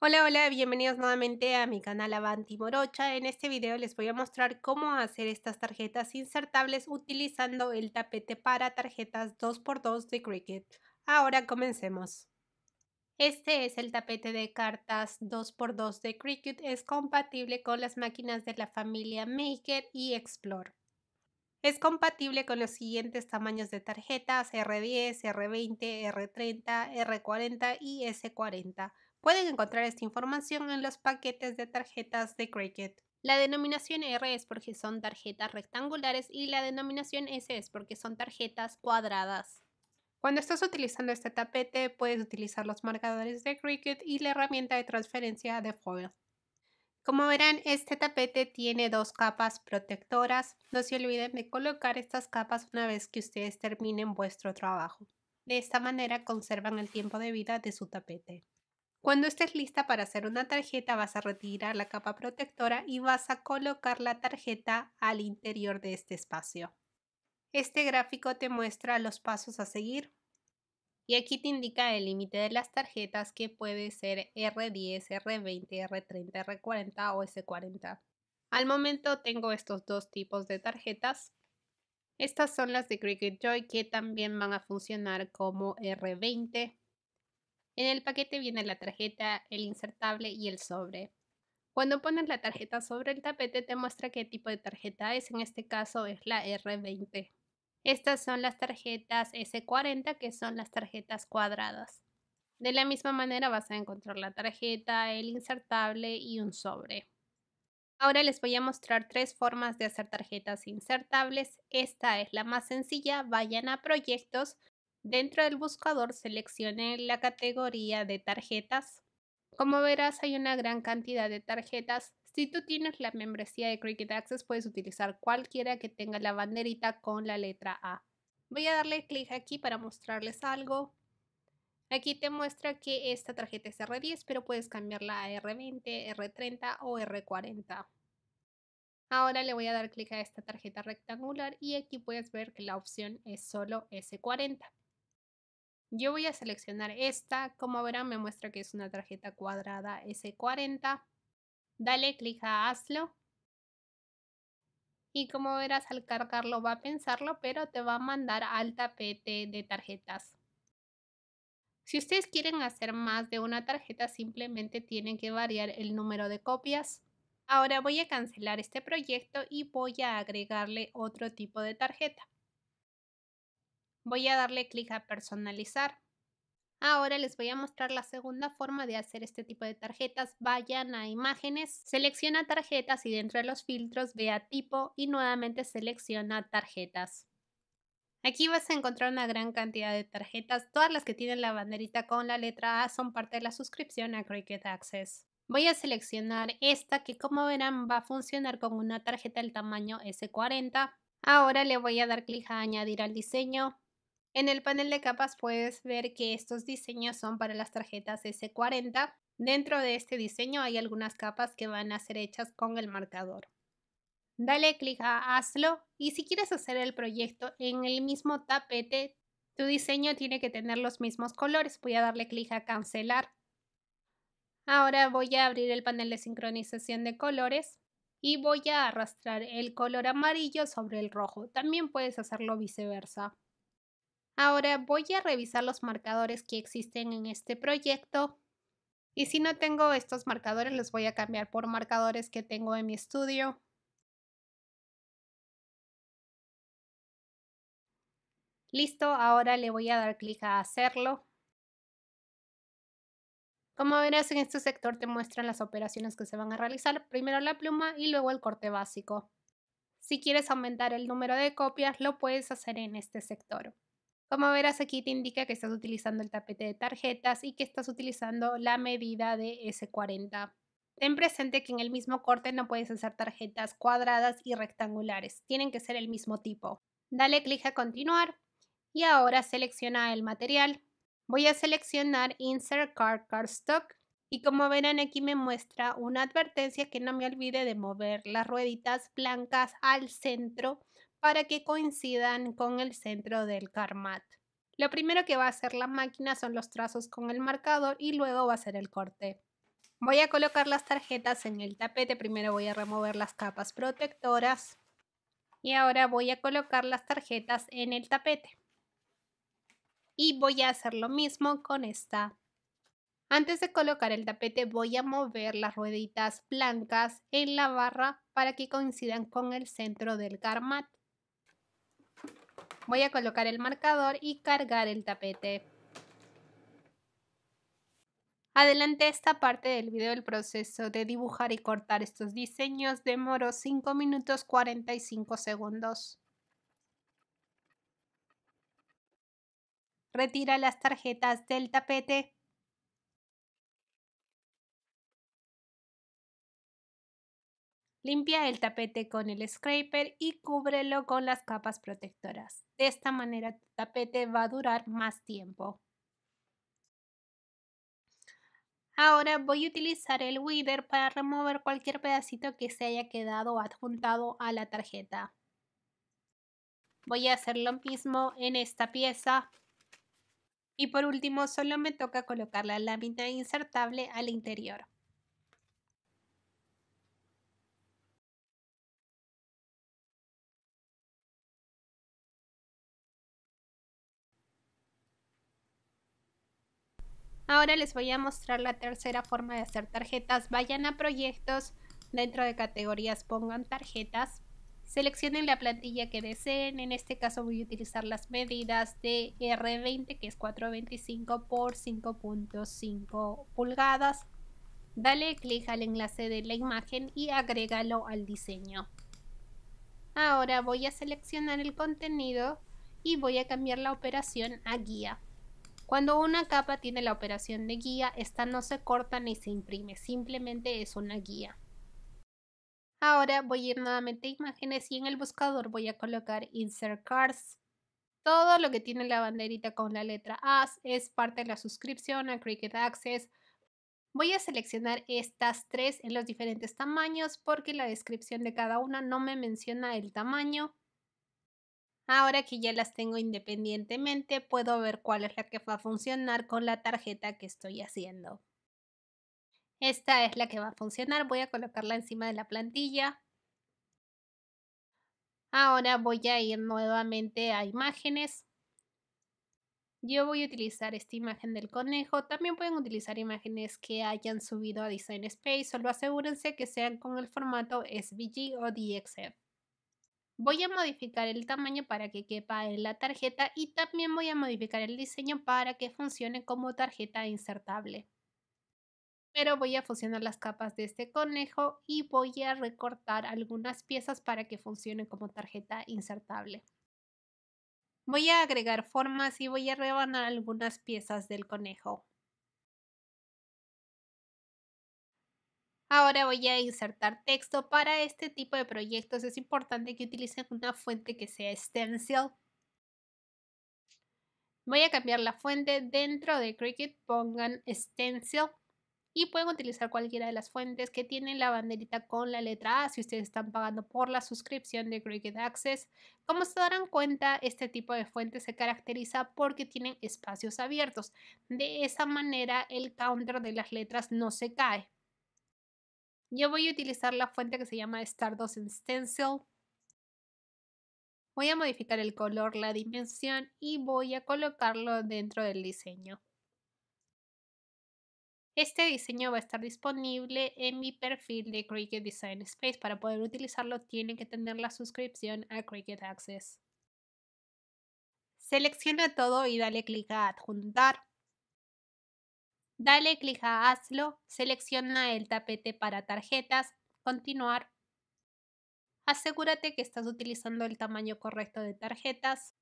Hola, hola, bienvenidos nuevamente a mi canal Avanti Morocha. En este video les voy a mostrar cómo hacer estas tarjetas insertables utilizando el tapete para tarjetas 2x2 de Cricut. Ahora comencemos. Este es el tapete de cartas 2x2 de Cricut, es compatible con las máquinas de la familia Maker y Explore. Es compatible con los siguientes tamaños de tarjetas R10, R20, R30, R40 y S40. Pueden encontrar esta información en los paquetes de tarjetas de Cricket. La denominación R es porque son tarjetas rectangulares y la denominación S es porque son tarjetas cuadradas. Cuando estás utilizando este tapete, puedes utilizar los marcadores de Cricut y la herramienta de transferencia de foil. Como verán, este tapete tiene dos capas protectoras. No se olviden de colocar estas capas una vez que ustedes terminen vuestro trabajo. De esta manera conservan el tiempo de vida de su tapete. Cuando estés lista para hacer una tarjeta, vas a retirar la capa protectora y vas a colocar la tarjeta al interior de este espacio. Este gráfico te muestra los pasos a seguir y aquí te indica el límite de las tarjetas que puede ser R10, R20, R30, R40 o S40. Al momento tengo estos dos tipos de tarjetas. Estas son las de Cricut Joy que también van a funcionar como R20, en el paquete viene la tarjeta, el insertable y el sobre. Cuando pones la tarjeta sobre el tapete te muestra qué tipo de tarjeta es, en este caso es la R20. Estas son las tarjetas S40 que son las tarjetas cuadradas. De la misma manera vas a encontrar la tarjeta, el insertable y un sobre. Ahora les voy a mostrar tres formas de hacer tarjetas insertables. Esta es la más sencilla, vayan a proyectos, Dentro del buscador seleccione la categoría de tarjetas. Como verás hay una gran cantidad de tarjetas. Si tú tienes la membresía de Cricket Access puedes utilizar cualquiera que tenga la banderita con la letra A. Voy a darle clic aquí para mostrarles algo. Aquí te muestra que esta tarjeta es R10 pero puedes cambiarla a R20, R30 o R40. Ahora le voy a dar clic a esta tarjeta rectangular y aquí puedes ver que la opción es solo S40. Yo voy a seleccionar esta, como verán me muestra que es una tarjeta cuadrada S40. Dale clic a hazlo. Y como verás al cargarlo va a pensarlo, pero te va a mandar al tapete de tarjetas. Si ustedes quieren hacer más de una tarjeta, simplemente tienen que variar el número de copias. Ahora voy a cancelar este proyecto y voy a agregarle otro tipo de tarjeta. Voy a darle clic a personalizar. Ahora les voy a mostrar la segunda forma de hacer este tipo de tarjetas. Vayan a imágenes, selecciona tarjetas y dentro de los filtros vea tipo y nuevamente selecciona tarjetas. Aquí vas a encontrar una gran cantidad de tarjetas. Todas las que tienen la banderita con la letra A son parte de la suscripción a Cricut Access. Voy a seleccionar esta que como verán va a funcionar con una tarjeta del tamaño S40. Ahora le voy a dar clic a añadir al diseño. En el panel de capas puedes ver que estos diseños son para las tarjetas S40. Dentro de este diseño hay algunas capas que van a ser hechas con el marcador. Dale clic a Hazlo y si quieres hacer el proyecto en el mismo tapete, tu diseño tiene que tener los mismos colores. Voy a darle clic a Cancelar. Ahora voy a abrir el panel de sincronización de colores y voy a arrastrar el color amarillo sobre el rojo. También puedes hacerlo viceversa. Ahora voy a revisar los marcadores que existen en este proyecto. Y si no tengo estos marcadores, los voy a cambiar por marcadores que tengo en mi estudio. Listo, ahora le voy a dar clic a hacerlo. Como verás, en este sector te muestran las operaciones que se van a realizar, primero la pluma y luego el corte básico. Si quieres aumentar el número de copias, lo puedes hacer en este sector. Como verás aquí te indica que estás utilizando el tapete de tarjetas y que estás utilizando la medida de S40. Ten presente que en el mismo corte no puedes hacer tarjetas cuadradas y rectangulares, tienen que ser el mismo tipo. Dale clic a continuar y ahora selecciona el material. Voy a seleccionar Insert Card Cardstock y como verán aquí me muestra una advertencia que no me olvide de mover las rueditas blancas al centro para que coincidan con el centro del Karmat. Lo primero que va a hacer la máquina son los trazos con el marcador y luego va a hacer el corte. Voy a colocar las tarjetas en el tapete, primero voy a remover las capas protectoras y ahora voy a colocar las tarjetas en el tapete. Y voy a hacer lo mismo con esta. Antes de colocar el tapete voy a mover las rueditas blancas en la barra para que coincidan con el centro del karmat Voy a colocar el marcador y cargar el tapete. Adelante esta parte del video el proceso de dibujar y cortar estos diseños demoró 5 minutos 45 segundos. Retira las tarjetas del tapete Limpia el tapete con el scraper y cúbrelo con las capas protectoras. De esta manera tu tapete va a durar más tiempo. Ahora voy a utilizar el Wither para remover cualquier pedacito que se haya quedado adjuntado a la tarjeta. Voy a hacer lo mismo en esta pieza. Y por último solo me toca colocar la lámina insertable al interior. Ahora les voy a mostrar la tercera forma de hacer tarjetas. Vayan a proyectos, dentro de categorías pongan tarjetas. Seleccionen la plantilla que deseen, en este caso voy a utilizar las medidas de R20 que es 425 por 5.5 pulgadas. Dale clic al enlace de la imagen y agrégalo al diseño. Ahora voy a seleccionar el contenido y voy a cambiar la operación a guía. Cuando una capa tiene la operación de guía, esta no se corta ni se imprime, simplemente es una guía. Ahora voy a ir nuevamente a imágenes y en el buscador voy a colocar Insert cards. Todo lo que tiene la banderita con la letra A es parte de la suscripción a Cricket Access. Voy a seleccionar estas tres en los diferentes tamaños porque la descripción de cada una no me menciona el tamaño. Ahora que ya las tengo independientemente, puedo ver cuál es la que va a funcionar con la tarjeta que estoy haciendo. Esta es la que va a funcionar, voy a colocarla encima de la plantilla. Ahora voy a ir nuevamente a imágenes. Yo voy a utilizar esta imagen del conejo. También pueden utilizar imágenes que hayan subido a Design Space. Solo asegúrense que sean con el formato SVG o DXF. E. Voy a modificar el tamaño para que quepa en la tarjeta y también voy a modificar el diseño para que funcione como tarjeta insertable. Pero voy a fusionar las capas de este conejo y voy a recortar algunas piezas para que funcione como tarjeta insertable. Voy a agregar formas y voy a rebanar algunas piezas del conejo. Ahora voy a insertar texto. Para este tipo de proyectos es importante que utilicen una fuente que sea stencil. Voy a cambiar la fuente. Dentro de Cricut pongan stencil y pueden utilizar cualquiera de las fuentes que tienen la banderita con la letra A si ustedes están pagando por la suscripción de Cricut Access. Como se darán cuenta, este tipo de fuente se caracteriza porque tienen espacios abiertos. De esa manera el counter de las letras no se cae. Yo voy a utilizar la fuente que se llama Stardust Stencil. Voy a modificar el color, la dimensión y voy a colocarlo dentro del diseño. Este diseño va a estar disponible en mi perfil de Cricut Design Space. Para poder utilizarlo tienen que tener la suscripción a Cricut Access. Selecciona todo y dale clic a adjuntar. Dale clic a Hazlo, selecciona el tapete para tarjetas, Continuar. Asegúrate que estás utilizando el tamaño correcto de tarjetas.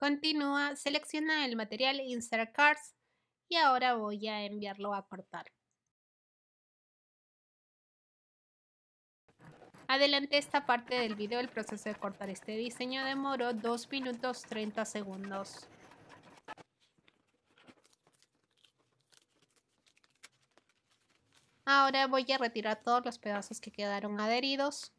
Continúa, selecciona el material Insert Cards y ahora voy a enviarlo a cortar. Adelante esta parte del video, el proceso de cortar este diseño demoró 2 minutos 30 segundos. Ahora voy a retirar todos los pedazos que quedaron adheridos.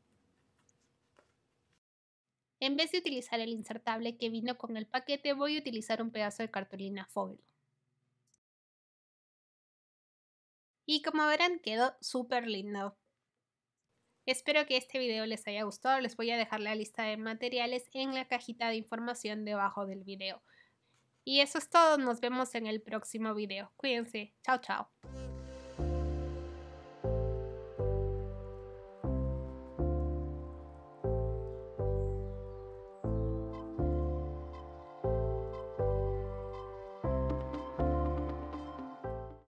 En vez de utilizar el insertable que vino con el paquete, voy a utilizar un pedazo de cartulina foil. Y como verán, quedó súper lindo. Espero que este video les haya gustado, les voy a dejar la lista de materiales en la cajita de información debajo del video. Y eso es todo, nos vemos en el próximo video. Cuídense, chao chao.